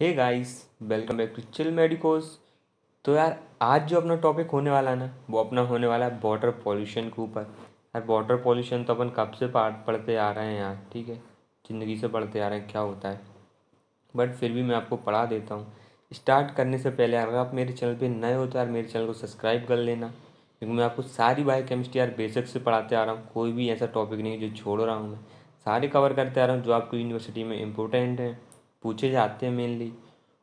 Hey guys welcome back to Chill Medicos तो यार आज जो अपना टॉपिक होने वाला है ना वो अपना होने वाला है वाटर पॉल्यूशन के ऊपर यार वाटर पॉल्यूशन तो अपन कब से पढ़ते आ रहे हैं यार ठीक है ज़िंदगी से पढ़ते आ रहे हैं क्या होता है बट फिर भी मैं आपको पढ़ा देता हूँ स्टार्ट करने से पहले अगर आप मेरे चैनल पर नए हो तो यार मेरे चैनल को सब्सक्राइब कर लेना क्योंकि मैं आपको सारी बायो केमिस्ट्री यार बेसिक से पढ़ाते आ रहा हूँ कोई भी ऐसा टॉपिक नहीं जो छोड़ रहा हूँ मैं सारे कवर करते आ रहा हूँ जो आपको यूनिवर्सिटी में इंपॉर्टेंट है पूछे जाते हैं मेनली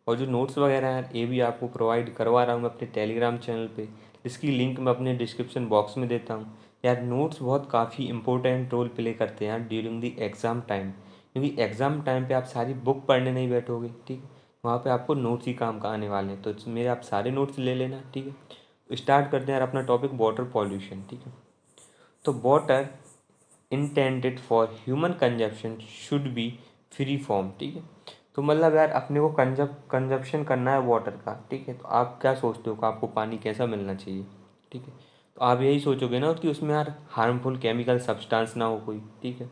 और जो नोट्स वगैरह हैं ये भी आपको प्रोवाइड करवा रहा हूँ मैं अपने टेलीग्राम चैनल पे इसकी लिंक मैं अपने डिस्क्रिप्शन बॉक्स में देता हूँ यार नोट्स बहुत काफ़ी इंपॉर्टेंट रोल प्ले करते हैं यार ड्यूरिंग दी एग्ज़ाम टाइम क्योंकि एग्ज़ाम टाइम पे आप सारी बुक पढ़ने नहीं बैठोगे ठीक है वहाँ पे आपको नोट्स ही काम का आने वाले हैं तो मेरे आप सारे नोट्स ले लेना ठीक है स्टार्ट करते हैं यार अपना टॉपिक वाटर पॉल्यूशन ठीक है तो water intended for human consumption should be free form ठीक है तो मतलब यार अपने को कंजप कंजप्शन करना है वाटर का ठीक है तो आप क्या सोचते हो कि आपको पानी कैसा मिलना चाहिए ठीक है तो आप यही सोचोगे ना कि उसमें यार हार्मफुल केमिकल सब्सटेंस ना हो कोई ठीक है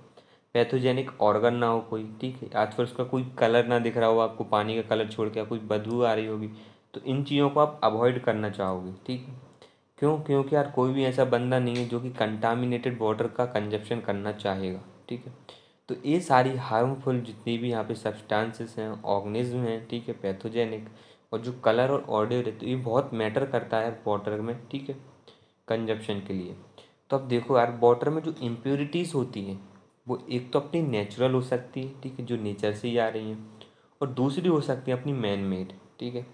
पैथोजेनिक ऑर्गन ना हो कोई ठीक है या तो फिर उसका कोई कलर ना दिख रहा हो आपको पानी का कलर छोड़ के कोई बदबू आ रही होगी तो इन चीज़ों को आप अवॉइड करना चाहोगे ठीक है क्यों क्योंकि यार कोई भी ऐसा बंदा नहीं है जो कि कंटामिनेटेड वाटर का कंजप्शन करना चाहेगा ठीक है तो ये सारी हार्मफुल जितनी भी यहाँ पे सब्सटेंसेस हैं ऑर्गेनिज्म हैं ठीक है पैथोजेनिक और जो कलर और ऑडियो रहते ये बहुत मैटर करता है वाटर में ठीक है कंजप्शन के लिए तो अब देखो यार वाटर में जो इम्प्योरिटीज़ होती हैं वो एक तो अपनी नेचुरल हो सकती है ठीक है जो नेचर से ही आ रही हैं और दूसरी हो सकती है अपनी मैन मेड ठीक है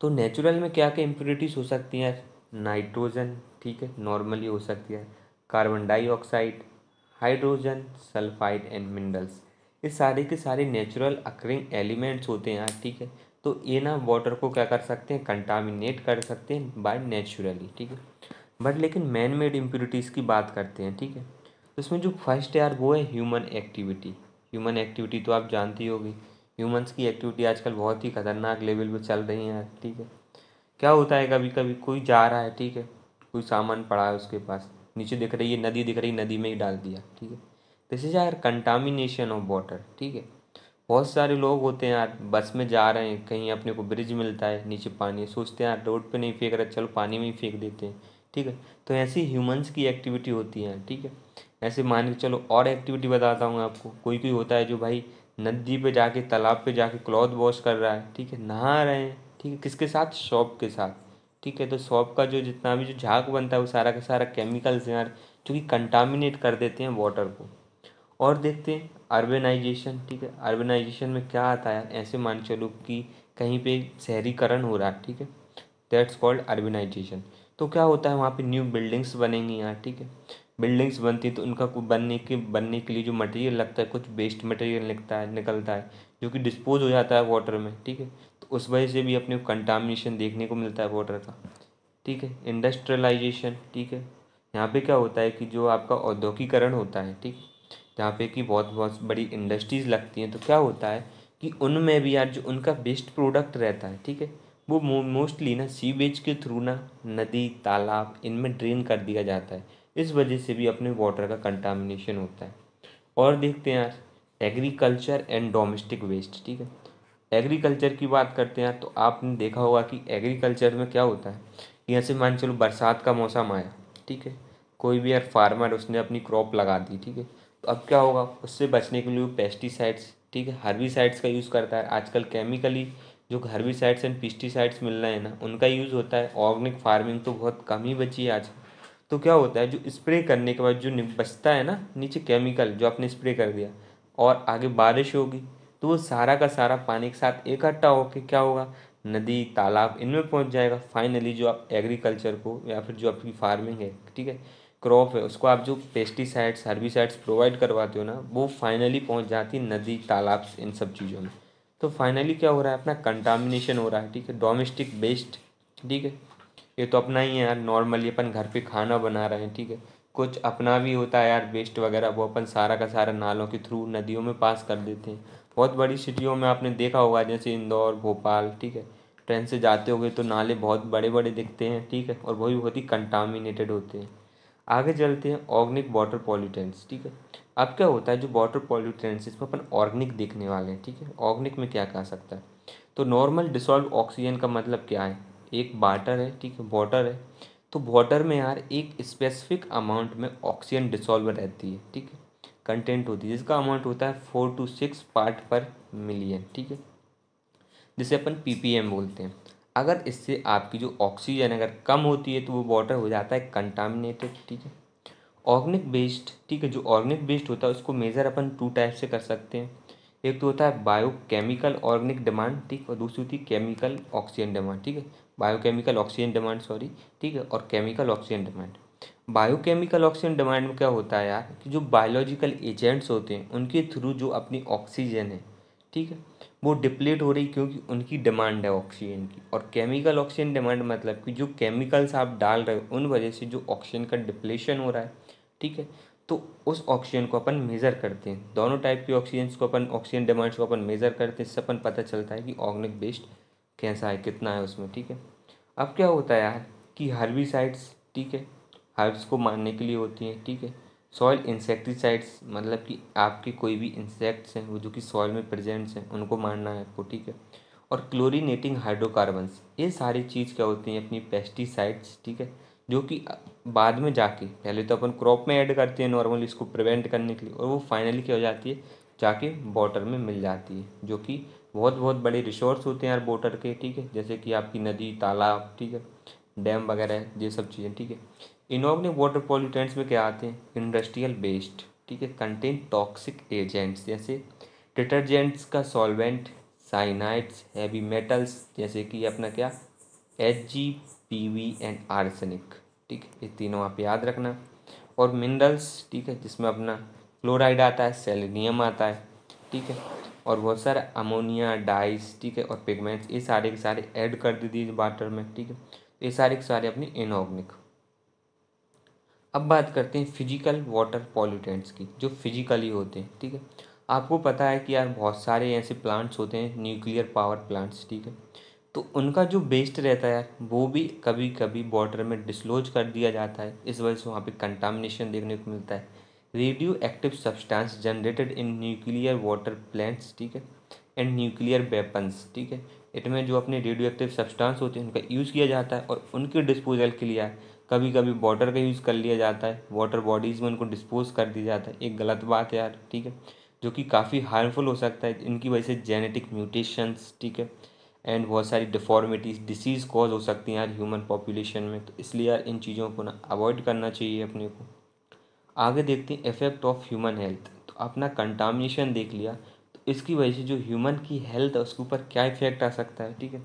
तो नेचुरल में क्या क्या इम्प्योरिटीज़ हो सकती हैं नाइट्रोजन ठीक है नॉर्मली हो सकती है carbon dioxide hydrogen sulphide and minerals ये सारे के सारे नेचुरल अक्रिंग एलिमेंट्स होते हैं यहाँ ठीक है तो ये ना वाटर को क्या कर सकते हैं कंटामिनेट कर सकते हैं बाय नेचुरली ठीक है बट लेकिन मैन मेड इम्प्योरिटीज़ की बात करते हैं ठीक है तो इसमें जो फर्स्ट यार वो है ह्यूमन एक्टिविटी ह्यूमन एक्टिविटी तो आप जानती होगी ह्यूमंस की एक्टिविटी आजकल बहुत ही खतरनाक लेवल पर चल रही है हाँ, ठीक है क्या होता है कभी कभी कोई जा रहा है ठीक है कोई सामान पड़ा है उसके पास नीचे दिख रही है नदी दिख रही नदी में ही डाल दिया ठीक है this is our contamination of water ठीक है बहुत सारे लोग होते हैं यार बस में जा रहे हैं कहीं अपने को ब्रिज मिलता है नीचे पानी सोचते हैं यार रोड पे नहीं फेंक रहे चलो पानी में ही फेंक देते हैं ठीक है तो ऐसी ह्यूमंस की एक्टिविटी होती है ठीक है ऐसे मान के चलो और एक्टिविटी बताता हूँ आपको कोई कोई होता है जो भाई नदी पे जाके तालाब पे जाके क्लॉथ वॉश कर रहा है ठीक है नहा रहे हैं ठीक है किसके साथ शॉप के साथ ठीक है तो सॉप का जो जितना भी जो झाग बनता है वो सारा का सारा केमिकल्स यार जो कि कंटामिनेट कर देते हैं वाटर को और देखते हैं अर्बेनाइजेशन ठीक है अर्बेनाइजेशन में क्या आता है ऐसे मान चलो कि कहीं पे शहरीकरण हो रहा है ठीक है दैट्स कॉल्ड अर्बेनाइजेशन तो क्या होता है वहाँ पे न्यू बिल्डिंग्स बनेंगी यहाँ ठीक है बिल्डिंग्स बनती तो उनका बनने के बनने के लिए जो मटेरियल लगता है कुछ वेस्ट मटेरियल लगता है निकलता है जो कि डिस्पोज हो जाता है वाटर में ठीक है तो उस वजह से भी अपने कंटामिनेशन देखने को मिलता है वाटर का ठीक है इंडस्ट्रियलाइजेशन ठीक है यहाँ पे क्या होता है कि जो आपका औद्योगिकरण होता है ठीक जहाँ पे कि बहुत बहुत बड़ी इंडस्ट्रीज़ लगती हैं तो क्या होता है कि उनमें भी यार जो उनका बेस्ट प्रोडक्ट रहता है ठीक है वो मोस्टली ना सीवेज के थ्रू ना नदी तालाब इनमें ड्रेन कर दिया जाता है इस वजह से भी अपने वाटर का कंटामिनेशन होता है और देखते हैं यार एग्रीकल्चर एंड डोमेस्टिक वेस्ट ठीक है एग्रीकल्चर की बात करते हैं तो आपने देखा होगा कि एग्रीकल्चर में क्या होता है यहाँ से मान चलो बरसात का मौसम आया ठीक है कोई भी यार फार्मर उसने अपनी क्रॉप लगा दी ठीक है तो अब क्या होगा उससे बचने के लिए पेस्टिसाइड्स ठीक है हर्बिसाइड्स का यूज़ करता है आजकल केमिकली जो हर्बिसाइड्स एंड पेस्टिसाइड्स मिल रहे हैं ना उनका यूज़ होता है ऑर्गेनिक फार्मिंग तो बहुत कम ही बची है आज तो क्या होता है जो स्प्रे करने के बाद जो बचता है ना नीचे केमिकल जो आपने स्प्रे कर दिया और आगे बारिश होगी तो वो सारा का सारा पानी के साथ इकट्ठा होकर क्या होगा नदी तालाब इनमें पहुंच जाएगा फाइनली जो आप एग्रीकल्चर को या फिर जो आपकी फार्मिंग है ठीक है क्रॉप है उसको आप जो पेस्टिसाइड्स हर्बिसाइड्स प्रोवाइड करवाते हो ना वो फाइनली पहुंच जाती है नदी तालाब इन सब चीज़ों में तो फाइनली क्या हो रहा है अपना कंटामिनेशन हो रहा है ठीक है डोमेस्टिक बेस्ड ठीक है ये तो अपना ही है यार नॉर्मली अपन घर पे खाना बना रहे हैं ठीक है कुछ अपना भी होता है यार वेस्ट वगैरह वो अपन सारा का सारा नालों के थ्रू नदियों में पास कर देते हैं बहुत बड़ी सिटियों में आपने देखा होगा जैसे इंदौर भोपाल ठीक है ट्रेन से जाते हो तो नाले बहुत बड़े बड़े दिखते हैं ठीक है और वही बहुत ही कंटामिनेटेड होते हैं आगे चलते हैं ऑर्गेनिक वाटर पॉल्यूटेंट्स ठीक है अब क्या होता है जो वाटर पॉल्यूटेंट्स इसमें अपन ऑर्गेनिक देखने वाले हैं ठीक है ऑर्गेनिक में क्या कह सकता है तो नॉर्मल डिसॉल्व ऑक्सीजन का मतलब क्या है एक वाटर है ठीक है वाटर है तो वाटर में यार एक स्पेसिफिक अमाउंट में ऑक्सीजन डिसॉल्व रहती है ठीक है कंटेंट होती है जिसका अमाउंट होता है four to six part per million ठीक है जिसे अपन पीपीएम बोलते हैं अगर इससे आपकी जो ऑक्सीजन अगर कम होती है तो वो वाटर हो जाता है कंटामिनेटेड ठीक है ऑर्गेनिक बेस्ड ठीक है जो ऑर्गेनिक बेस्ड होता है उसको मेज़र अपन टू टाइप से कर सकते हैं एक तो होता है बायोकेमिकल ऑर्गेनिक डिमांड ठीक और दूसरी होती है केमिकल ऑक्सीजन डिमांड ठीक है बायोकेमिकल ऑक्सीजन डिमांड सॉरी ठीक है और chemical oxygen demand biochemical oxygen demand में क्या होता है यार कि जो बायोलॉजिकल एजेंट्स होते हैं उनके थ्रू जो अपनी ऑक्सीजन है ठीक है वो डिप्लेट हो रही क्योंकि उनकी डिमांड है ऑक्सीजन की और केमिकल ऑक्सीजन डिमांड मतलब कि जो केमिकल्स आप डाल रहे हो उन वजह से जो ऑक्सीजन का डिप्लेशन हो रहा है ठीक है तो उस ऑक्सीजन को अपन मेज़र करते हैं दोनों टाइप के ऑक्सीजन को अपन ऑक्सीजन डिमांड्स को अपन मेज़र करते हैं इससे अपन पता चलता है कि ऑर्गेनिक बेस्ड कैसा है कितना है उसमें ठीक है अब क्या होता है यार कि हर्बिसाइड्स ठीक है हर्ब्स को मारने के लिए होती हैं ठीक है सॉइल इंसेक्टिसाइड्स मतलब कि आपके कोई भी इंसेक्ट्स हैं वो जो कि सॉइल में प्रेजेंट्स हैं उनको मारना है आपको ठीक है और क्लोरीनेटिंग हाइड्रोकार्बन्स ये सारी चीज़ क्या होती हैं अपनी पेस्टिसाइड्स ठीक है जो कि बाद में जाके पहले तो अपन क्रॉप में ऐड करते हैं नॉर्मली इसको प्रिवेंट करने के लिए और वो फाइनली क्या हो जाती है जाके वाटर में मिल जाती है जो कि बहुत बहुत बड़े रिसोर्स होते हैं यार वोटर के ठीक है जैसे कि आपकी नदी तालाब ठीक है डैम वगैरह ये सब चीज़ें ठीक है ने वाटर पॉल्यूटेंट्स में क्या आते हैं इंडस्ट्रियल बेस्ड ठीक है कंटेन टॉक्सिक एजेंट्स जैसे डिटर्जेंट्स का सॉल्वेंट साइनाइड्स हैवी मेटल्स जैसे कि अपना क्या H G P B and arsenic ठीक है ये तीनों आप याद रखना और मिनरल्स ठीक है जिसमें अपना क्लोराइड आता है सेलिनियम आता है ठीक है और बहुत सारे अमोनिया डाइस ठीक है और पिगमेंट्स ये सारे के सारे ऐड कर दी दीजिए वाटर में ठीक है ये सारे के सारे अपनी इनऑर्गेनिक अब बात करते हैं फिजिकल वाटर पॉल्यूटेंट्स की जो फिजिकली होते हैं ठीक है आपको पता है कि यार बहुत सारे ऐसे प्लांट्स होते हैं न्यूक्लियर पावर प्लांट्स ठीक है तो उनका जो वेस्ट रहता है यार वो भी कभी कभी वाटर में डिस्लोज कर दिया जाता है इस वजह से वहाँ पे कंटामिनेशन देखने को मिलता है radioactive substance generated in nuclear water plants ठीक है एंड न्यूक्लियर वेपन्स ठीक है इनमें जो अपने रेडियो एक्टिव सब्सटेंस होते हैं उनका यूज़ किया जाता है और उनके डिस्पोजल के लिए कभी कभी वाटर का यूज़ कर लिया जाता है वाटर बॉडीज़ में उनको डिस्पोज कर दिया जाता है एक गलत बात है यार ठीक है जो कि काफ़ी हार्मफुल हो सकता है इनकी वजह से जेनेटिक म्यूटेशंस ठीक है एंड बहुत सारी डिफॉर्मिटीज़ डिसीज़ कॉज हो सकती हैं यार ह्यूमन पॉपुलेशन में तो इसलिए यार इन चीज़ों को ना अवॉइड करना चाहिए अपने को आगे देखते हैं इफेक्ट ऑफ ह्यूमन हेल्थ तो अपना कंटामिनेशन देख लिया तो इसकी वजह से जो ह्यूमन की हेल्थ है उसके ऊपर क्या इफेक्ट आ सकता है ठीक है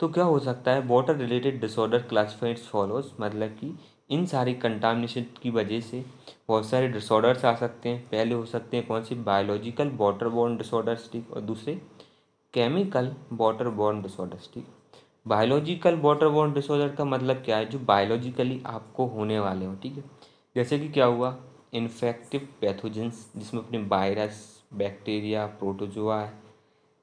तो क्या हो सकता है water related disorder classified follows मतलब कि इन सारी कंटामिनेशन की वजह से बहुत सारे डिसऑर्डर्स आ सकते हैं पहले हो सकते हैं कौन से बायोलॉजिकल वाटर बॉर्न डिसऑर्डर्स ठीक और दूसरे केमिकल वाटर बॉर्न डिसऑर्डर्स ठीक बायोलॉजिकल वाटर बॉर्न डिसऑर्डर का मतलब क्या है जो बायोलॉजिकली आपको होने वाले हों ठीक है जैसे कि क्या हुआ इन्फेक्टिव पैथोजेंस जिसमें अपने वायरस बैक्टीरिया प्रोटोजोआ है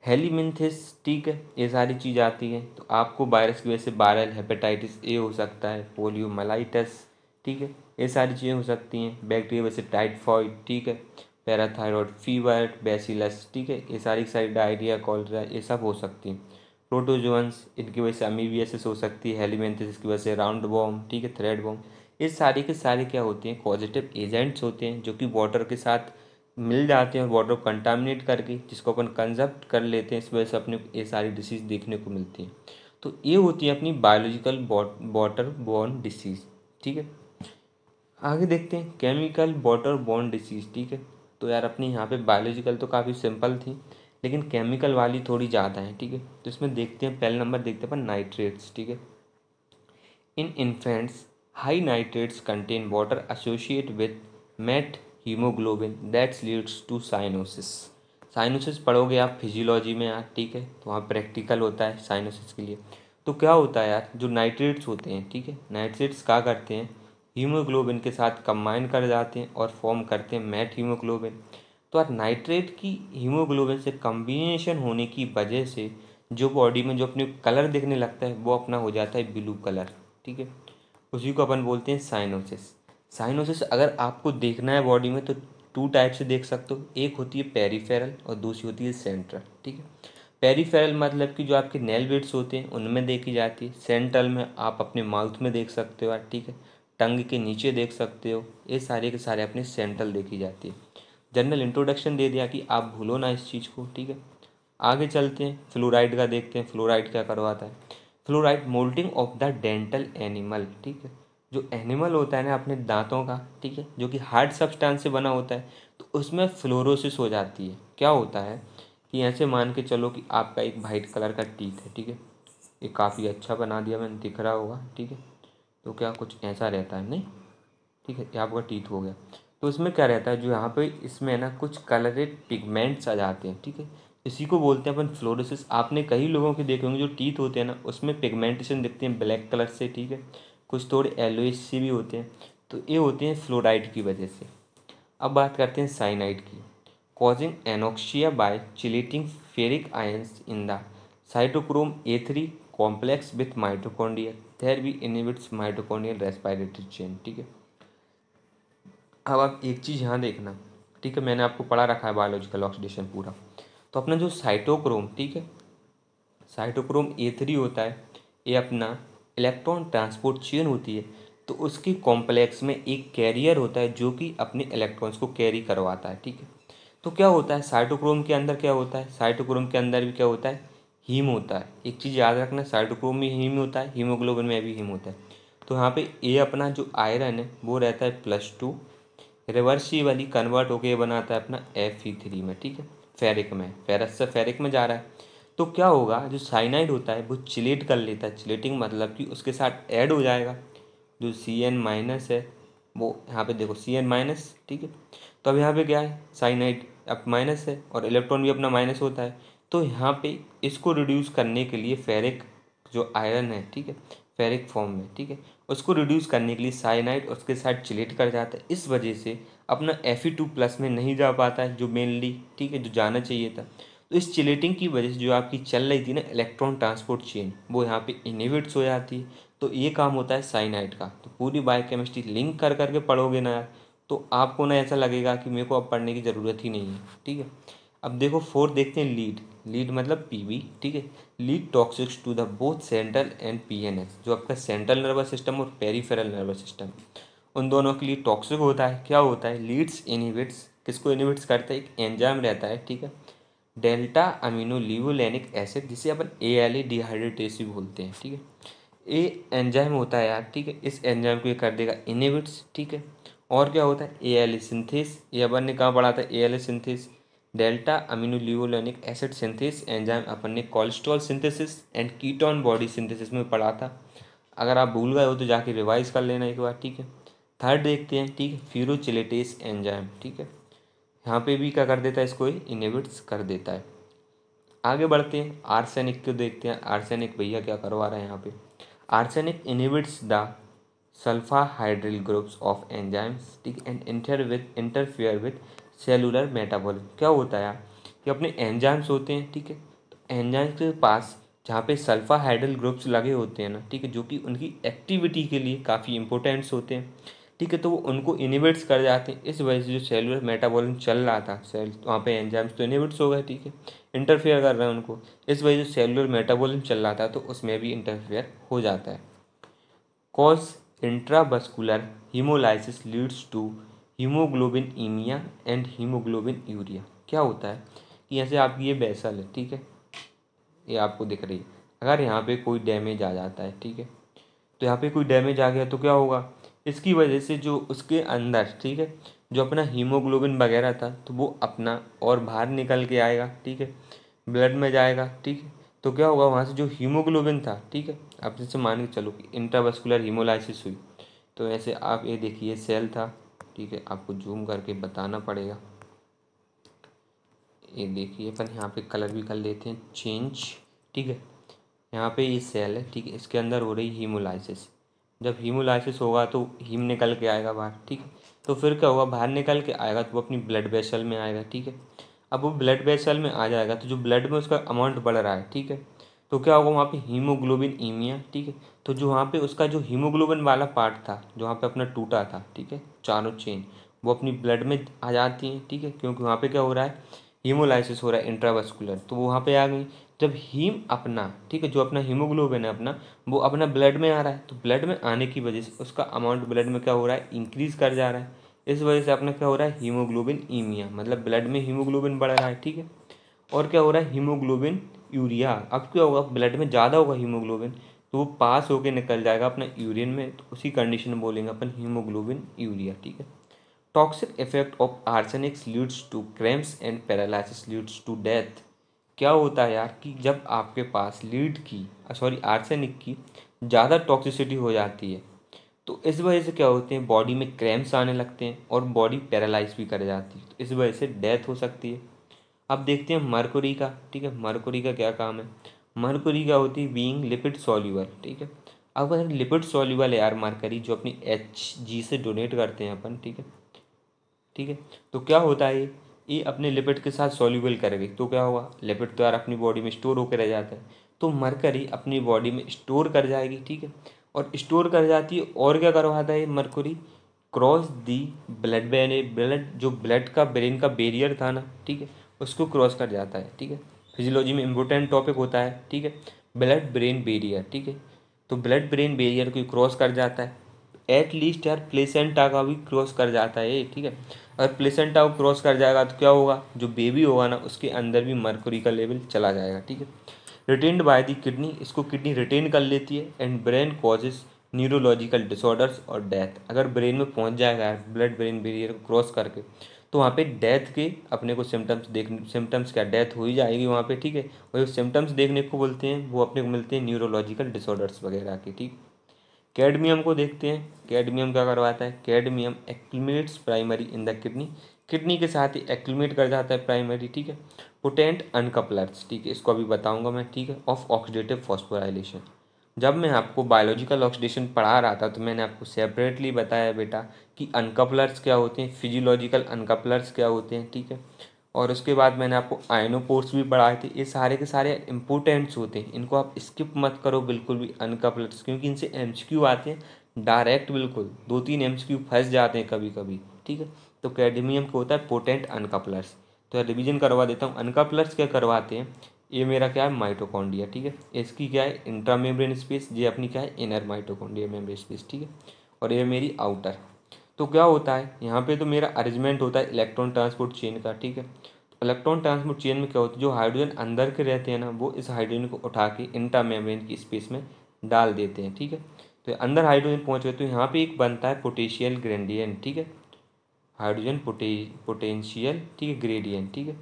हेलीमिनथिस ठीक है ये सारी चीज़ आती हैं तो आपको वायरस की वजह से वायरल हेपेटाइटिस ए हो सकता है पोलियो मलाइटस ठीक है ये सारी चीज़ें हो सकती हैं बैक्टीरिया वैसे टाइटफॉइड ठीक है पैराथायरॉयड फीवर बेसिलस ठीक है ये सारी सारी डायरिया कॉलरा ये सब हो सकती हैं प्रोटोजोन्स इनकी वजह से अमीबियासिस हो सकती है हेलीमेंथिस की वजह से राउंड बॉम ठीक है थ्रेड बॉम ये सारी के सारे क्या होते हैं पॉजिटिव एजेंट्स होते हैं जो कि वाटर के साथ मिल जाते हैं और वाटर कंटामिनेट करके जिसको अपन कंजप्ट कर लेते हैं इस वजह से अपने ये सारी डिसीज़ देखने को मिलती हैं तो ये होती है अपनी बायोलॉजिकल वाटर बॉर्न डिसीज़ ठीक है आगे देखते हैं केमिकल वाटर बॉर्न डिसीज़ ठीक है तो यार अपनी यहाँ पे बायोलॉजिकल तो काफ़ी सिंपल थी लेकिन केमिकल वाली थोड़ी ज़्यादा है ठीक है तो इसमें देखते हैं पहले नंबर देखते हैं अपन नाइट्रेट्स ठीक है in infants High nitrates contain water associated with methemoglobin that leads to cyanosis. Cyanosis पढ़ोगे आप फिजियोलॉजी में यार ठीक है तो वहाँ प्रैक्टिकल होता है साइनोसिस के लिए तो क्या होता है यार जो नाइट्रेट्स होते हैं ठीक है नाइट्रेट्स क्या करते हैं हीमोग्लोबिन के साथ कंबाइन कर जाते हैं और फॉर्म करते हैं मैट हीमोग्लोबिन तो यार नाइट्रेट की हीमोग्लोबिन से कम्बिनेशन होने की वजह से जो बॉडी में जो अपने कलर देखने लगता है वो अपना हो जाता है ब्लू कलर ठीक है उसी को अपन बोलते हैं साइनोसिस साइनोसिस अगर आपको देखना है बॉडी में तो टू टाइप से देख सकते हो एक होती है पेरीफेरल और दूसरी होती है सेंट्रल ठीक है पेरीफेरल मतलब कि जो आपके नेल बेड्स होते हैं उनमें देखी जाती है सेंट्रल में आप अपने माउथ में देख सकते हो ठीक है टंग के नीचे देख सकते हो ये सारे के सारे अपने सेंट्रल देखी जाती है जनरल इंट्रोडक्शन दे दिया कि आप भूलो ना इस चीज़ को ठीक है आगे चलते हैं फ्लोराइड का देखते हैं फ्लोराइड क्या करवाता है fluoride mottling of the dental enamel ठीक है जो एनिमल होता है ना अपने दांतों का ठीक है जो कि हार्ड सब्सटेंस से बना होता है तो उसमें फ्लोरोसिस हो जाती है क्या होता है कि ऐसे मान के चलो कि आपका एक वाइट कलर का टीथ है ठीक है ये काफ़ी अच्छा बना दिया मैंने दिख रहा होगा ठीक है तो क्या कुछ ऐसा रहता है नहीं ठीक है ये आपका टीथ हो गया तो उसमें क्या रहता है जो यहाँ पे इसमें ना कुछ कलरेड पिगमेंट्स आ जाते हैं ठीक है इसी को बोलते हैं अपन फ्लोरोसिस आपने कई लोगों के देखे होंगे जो टीथ होते हैं ना उसमें पिगमेंटेशन दिखते हैं ब्लैक कलर से ठीक है कुछ थोड़े एलोइस से भी होते हैं तो ये होते हैं फ्लोराइड की वजह से अब बात करते हैं साइनाइड की causing anoxia by chelating ferric ions in the cytochrome A three complex with mitochondria thereby inhibits mitochondrial respiratory chain ठीक है अब आप एक चीज़ यहाँ देखना ठीक है मैंने आपको पढ़ा रखा है बायोलॉजिकल ऑक्सीडेशन पूरा तो अपना जो साइटोक्रोम ठीक है साइटोक्रोम ए थ्री होता है ये अपना इलेक्ट्रॉन ट्रांसपोर्ट चेन होती है तो उसके कॉम्प्लेक्स में एक कैरियर होता है जो कि अपने इलेक्ट्रॉन्स को कैरी करवाता है ठीक है तो क्या होता है साइटोक्रोम के अंदर क्या होता है साइटोक्रोम के अंदर भी क्या होता है हीम होता है एक चीज़ याद रखना साइटोक्रोम में हीम होता है हीमोग्लोबिन में भी हीम होता है तो यहाँ पे ए अपना जो आयरन है वो रहता है प्लस टू रिवर्सी वाली कन्वर्ट होके बनाता है अपना एफ ई थ्री में ठीक है फेरिक में फेरस से फेरिक में जा रहा है तो क्या होगा जो साइनाइड होता है वो चिलेट कर लेता है चिलेटिंग मतलब कि उसके साथ ऐड हो जाएगा जो सी एन माइनस है वो यहाँ पे देखो सी एन माइनस ठीक है तो अब यहाँ पे क्या है साइनाइड अब माइनस है और इलेक्ट्रॉन भी अपना माइनस होता है तो यहाँ पे इसको रिड्यूस करने के लिए फेरिक जो आयरन है ठीक है फेरिक फॉर्म में ठीक है उसको रिड्यूस करने के लिए साइनाइड उसके साथ चिलेट कर जाता है इस वजह से अपना एफ ई टू प्लस में नहीं जा पाता है जो मेनली ठीक है जो जाना चाहिए था तो इस चिलेटिंग की वजह से जो आपकी चल रही थी ना इलेक्ट्रॉन ट्रांसपोर्ट चेन वो यहाँ पे इनिवेट्स हो जाती है तो ये काम होता है साइनाइड का तो पूरी बायोकेमिस्ट्री लिंक कर करके पढ़ोगे ना यार तो आपको ना ऐसा लगेगा कि मेरे को अब पढ़ने की ज़रूरत ही नहीं है ठीक है अब देखो फोर देखते हैं लीड लीड मतलब पीबी ठीक है lead toxics to the both central and PNS जो आपका सेंट्रल नर्वस सिस्टम और पेरीफेरल नर्वस सिस्टम उन दोनों के लिए टॉक्सिक होता है क्या होता है लीड्स इनिविट्स किसको इनिविट्स करता है एक एंजाम रहता है ठीक है डेल्टा अमीनो लिवोलैनिक एसिड जिसे अपन ए एल ए डिहाइड्रेटेसी बोलते हैं ठीक है ए एंजाइम होता है यार ठीक है इस एंजाइम को ये कर देगा इनिविट्स ठीक है और क्या होता है ए एल ए सिंथेस ये अपन ने कहाँ पढ़ा था A L A synthase delta aminolevulinic acid synthesis enzyme अपन ने cholesterol synthesis and ketone body synthesis में पढ़ा था अगर आप भूल गए हो तो जाके रिवाइज कर लेना एक बार ठीक है थर्ड देखते हैं ठीक है फ्यूरोचिलेटेस एंजाइम ठीक है यहाँ पे भी क्या कर देता है इसको इनिबिट्स कर देता है आगे बढ़ते हैं आर्सेनिक को देखते हैं आर्सेनिक भैया क्या करवा रहे हैं यहाँ पे arsenic inhibits the sulphydryl groups of enzymes ठीक and inter with interfere with cellular metabolism क्या होता है कि अपने एंजाइम्स होते हैं ठीक है तो एंजाइम्स के पास जहाँ पे सल्फा हाइड्रल ग्रुप्स लगे होते हैं ना ठीक है जो कि उनकी एक्टिविटी के लिए काफ़ी इंपॉर्टेंट्स होते हैं ठीक है तो वो उनको इनिवेट्स कर जाते हैं इस वजह से जो सेलुलर मेटाबॉलिज्म चल रहा था सेल वहाँ पे एंजाइम्स तो इनिवेट्स हो गए ठीक है इंटरफेयर कर रहे हैं उनको इस वजह से सेलुलर मेटाबॉलिज्म चल रहा था तो उसमें भी इंटरफेयर हो जाता है cause intravascular haemolysis leads to haemoglobinaemia and haemoglobinuria क्या होता है कि ऐसे आपकी ये बैसल है ठीक है ये आपको दिख रही है अगर यहाँ पे कोई डैमेज आ जाता है ठीक है तो यहाँ पे कोई डैमेज आ गया तो क्या होगा इसकी वजह से जो उसके अंदर ठीक है जो अपना हीमोग्लोबिन वगैरह था तो वो अपना और बाहर निकल के आएगा ठीक है ब्लड में जाएगा ठीक है तो क्या होगा वहाँ से जो हीमोग्लोबिन था ठीक है आप जैसे मान के चलो कि इंट्रावस्कुलर हीमोलाइसिस हुई तो ऐसे आप ये देखिए सेल था ठीक है आपको जूम करके बताना पड़ेगा ये देखिए अपन यहाँ पे कलर भी कर लेते हैं चेंज ठीक है यहाँ पे ये सेल है ठीक है इसके अंदर हो रही हीमोलाइसिस जब हीमोलाइसिस होगा तो हीम निकल के आएगा बाहर ठीक है तो फिर क्या होगा बाहर निकल के आएगा तो वो अपनी ब्लड वेसल में आएगा ठीक है अब वो ब्लड वेसल में आ जाएगा तो जो ब्लड में उसका अमाउंट बढ़ रहा है ठीक है तो क्या होगा वहाँ पे हीमोग्लोबिन ईमिया ठीक है तो जो वहाँ पे उसका जो हीमोग्लोबिन वाला पार्ट था जो वहाँ पे अपना टूटा था ठीक है चारों चेन वो अपनी ब्लड में आ जाती हैं ठीक है क्योंकि वहाँ पे क्या हो रहा है हीमोलाइसिस हो रहा है इंट्रावास्कुलर तो वो वहाँ पे आ गई जब हीम अपना ठीक है जो अपना हीमोग्लोबिन है अपना वो अपना ब्लड में आ रहा है तो ब्लड में आने की वजह से उसका अमाउंट ब्लड में क्या हो रहा है इंक्रीज़ कर जा रहा है इस वजह से अपना क्या हो रहा है हीमोग्लोबिन ईमिया मतलब ब्लड में हीमोग्लोबिन बढ़ रहा है ठीक है और क्या हो रहा है हीमोग्लोबिन यूरिया अब क्या होगा ब्लड में ज़्यादा होगा हीमोग्लोबिन तो वो पास होकर निकल जाएगा अपने यूरिन में तो उसी कंडीशन में बोलेंगे अपन हीमोग्लोबिन यूरिया ठीक है toxic effect of arsenics leads to cramps and paralysis leads to death क्या होता है यार कि जब आपके पास लीड की सॉरी आर्सेनिक की ज़्यादा टॉक्सिसिटी हो जाती है तो इस वजह से क्या होते हैं बॉडी में क्रैम्स आने लगते हैं और बॉडी पैरालाइज भी कर जाती है तो इस वजह से डेथ हो सकती है अब देखते हैं मरकुरी का ठीक है मरकुरी का क्या काम है मरकरी क्या होती है बींग लिपिड सॉल्यूबल ठीक है अब अगर लिपिड सॉल्यूबल है यार मरकरी जो अपनी एच जी से डोनेट करते हैं अपन ठीक है ठीक है तो क्या होता है ये अपने लिपिड के साथ सॉल्यूबल कर गई तो क्या होगा लिपिड तो यार अपनी बॉडी में स्टोर होकर रह जाता है तो मरकरी अपनी बॉडी में स्टोर कर जाएगी ठीक है और स्टोर कर जाती है और क्या करवाता है mercury cross the blood blood जो ब्लड का ब्रेन का बेरियर था ना ठीक है उसको क्रॉस कर जाता है ठीक है फिजियोलॉजी में इम्पोर्टेंट टॉपिक होता है ठीक है ब्लड ब्रेन बेरियर ठीक है तो ब्लड ब्रेन बेरियर को क्रॉस कर जाता है एट लीस्ट यार प्लेसेंटा का भी क्रॉस कर जाता है ठीक है अगर प्लेसेंटा को क्रॉस कर जाएगा तो क्या होगा जो बेबी होगा ना उसके अंदर भी मरकरी का लेवल चला जाएगा ठीक है रिटेन्ड बाय दी किडनी इसको किडनी रिटेन कर लेती है and brain causes neurological disorders और डेथ अगर ब्रेन में पहुंच जाएगा ब्लड ब्रेन बेरियर को क्रॉस करके तो वहाँ पे डेथ के अपने को सिम्टम्स देख सिम्टम्स क्या डेथ हो ही जाएगी वहाँ पे ठीक है और जो सिम्टम्स देखने को बोलते हैं वो अपने को मिलते हैं न्यूरोलॉजिकल डिसऑर्डर्स वगैरह के ठीक कैडमियम को देखते हैं कैडमियम क्या करवाता है cadmium accumulates primary in the kidney kidney के साथ ही एक्लमेट कर जाता है प्राइमरी ठीक है पोटेंट अनकपलर्स ठीक है इसको अभी बताऊँगा मैं ठीक है ऑफ ऑक्सीडेटिव फॉस्फोराइलेशन जब मैं आपको बायोलॉजिकल ऑक्सीडेशन पढ़ा रहा था तो मैंने आपको सेपरेटली बताया बेटा कि अनकपलर्स क्या होते हैं फिजियोलॉजिकल अनकपलर्स क्या होते हैं ठीक है और उसके बाद मैंने आपको आयनोपोर्ट्स भी पढ़ाए थे ये सारे के सारे इंपोर्टेंट्स होते हैं इनको आप स्किप मत करो बिल्कुल भी अनकपलर्स क्योंकि इनसे एम आते हैं डायरेक्ट बिल्कुल दो तीन एम फंस जाते हैं कभी कभी ठीक है तो कैडमियम का होता है पोटेंट अनकपलर्स तो रिविजन करवा देता हूँ अनकपलर्स क्या करवाते हैं ये मेरा क्या है माइटोकॉन्डिया ठीक है इसकी क्या है इंट्रा मेम्ब्रेन स्पेस ये अपनी क्या है इनर माइटोकॉन्डिया मेम्ब्रेन स्पेस ठीक है और ये मेरी आउटर तो क्या होता है यहाँ पे तो मेरा अरेंजमेंट होता है इलेक्ट्रॉन ट्रांसपोर्ट चेन का ठीक है इलेक्ट्रॉन ट्रांसपोर्ट चेन में क्या होता है जो हाइड्रोजन अंदर के रहते हैं ना वो इस हाइड्रोजन को उठा के इंट्रा मेम्ब्रेन की स्पेस में डाल देते हैं ठीक है तो अंदर हाइड्रोजन पहुँच गए तो यहाँ पर एक बनता है पोटेशियल ग्रेडियन ठीक है हाइड्रोजन पोटे पोटेंशियल ठीक है ग्रेडियन ठीक है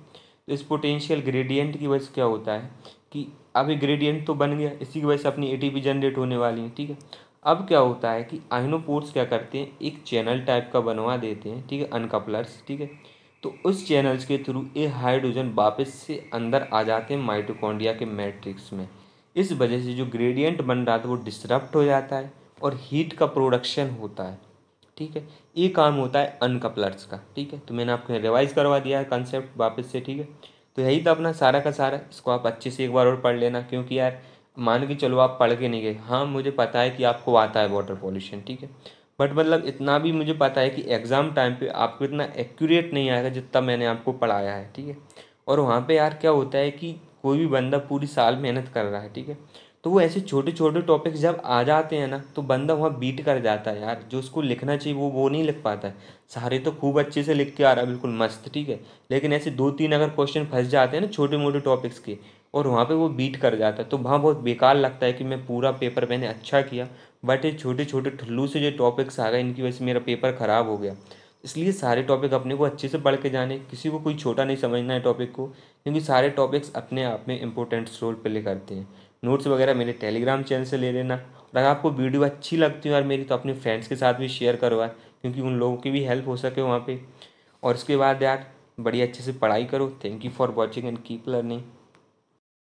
तो इस पोटेंशियल ग्रेडियंट की वजह से क्या होता है कि अभी ग्रेडियंट तो बन गया इसी की वजह से अपनी ए जनरेट होने वाली है ठीक है अब क्या होता है कि आइनोपोर्ट्स क्या करते हैं एक चैनल टाइप का बनवा देते हैं ठीक है अनकपलर्स ठीक है तो उस चैनल्स के थ्रू ये हाइड्रोजन वापस से अंदर आ जाते हैं माइटोकॉन्ड्रिया के मैट्रिक्स में इस वजह से जो ग्रेडियंट बन रहा था वो डिस्टर्ब हो जाता है और हीट का प्रोडक्शन होता है ठीक है ये काम होता है अनकपलर्स का ठीक है तो मैंने आपको रिवाइज करवा दिया है कंसेप्ट वापस से ठीक है तो यही था अपना सारा का सारा इसको आप अच्छे से एक बार और पढ़ लेना क्योंकि यार मान के चलो आप पढ़ के नहीं गए हाँ मुझे पता है कि आपको आता है वाटर पॉल्यूशन ठीक है बट मतलब इतना भी मुझे पता है कि एग्ज़ाम टाइम पे आपको इतना एक्यूरेट नहीं आएगा जितना मैंने आपको पढ़ाया है ठीक है और वहाँ पे यार क्या होता है कि कोई भी बंदा पूरी साल मेहनत कर रहा है ठीक है तो वो ऐसे छोटे छोटे टॉपिक्स जब आ जाते हैं ना तो बंदा वहाँ बीट कर जाता है यार जो उसको लिखना चाहिए वो वो नहीं लिख पाता है सारे तो खूब अच्छे से लिख के आ रहा है बिल्कुल मस्त ठीक है लेकिन ऐसे दो तीन अगर क्वेश्चन फंस जाते हैं ना छोटे मोटे टॉपिक्स के और वहाँ पे वो बीट कर जाता है तो वहाँ बहुत बेकार लगता है कि मैं पूरा पेपर मैंने अच्छा किया बट ये छोटे छोटे ठुल्लू से जो टॉपिक्स आ गए इनकी वजह से मेरा पेपर ख़राब हो गया इसलिए सारे टॉपिक अपने को अच्छे से पढ़ के जाने किसी को कोई छोटा नहीं समझना है टॉपिक को क्योंकि सारे टॉपिक्स अपने आप में इंपॉर्टेंट रोल प्ले करते हैं नोट्स वगैरह मेरे टेलीग्राम चैनल से ले लेना और अगर आपको वीडियो अच्छी लगती हो यार मेरी तो अपने फ्रेंड्स के साथ भी शेयर करो यार क्योंकि उन लोगों की भी हेल्प हो सके वहाँ पर और उसके बाद यार बड़ी अच्छे से पढ़ाई करो thank you for watching and keep learning